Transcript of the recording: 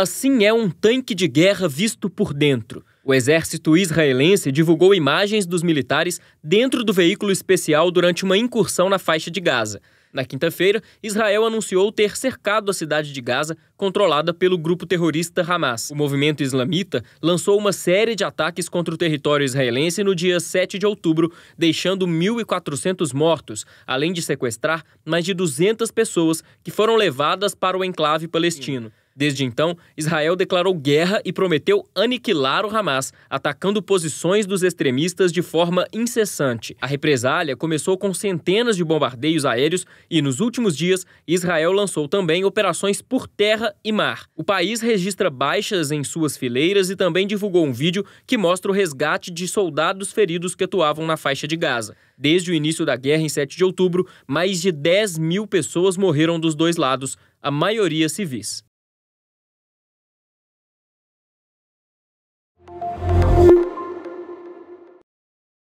Assim é um tanque de guerra visto por dentro. O exército israelense divulgou imagens dos militares dentro do veículo especial durante uma incursão na faixa de Gaza. Na quinta-feira, Israel anunciou ter cercado a cidade de Gaza, controlada pelo grupo terrorista Hamas. O movimento islamita lançou uma série de ataques contra o território israelense no dia 7 de outubro, deixando 1.400 mortos, além de sequestrar mais de 200 pessoas que foram levadas para o enclave palestino. Desde então, Israel declarou guerra e prometeu aniquilar o Hamas, atacando posições dos extremistas de forma incessante. A represália começou com centenas de bombardeios aéreos e, nos últimos dias, Israel lançou também operações por terra e mar. O país registra baixas em suas fileiras e também divulgou um vídeo que mostra o resgate de soldados feridos que atuavam na faixa de Gaza. Desde o início da guerra, em 7 de outubro, mais de 10 mil pessoas morreram dos dois lados, a maioria civis.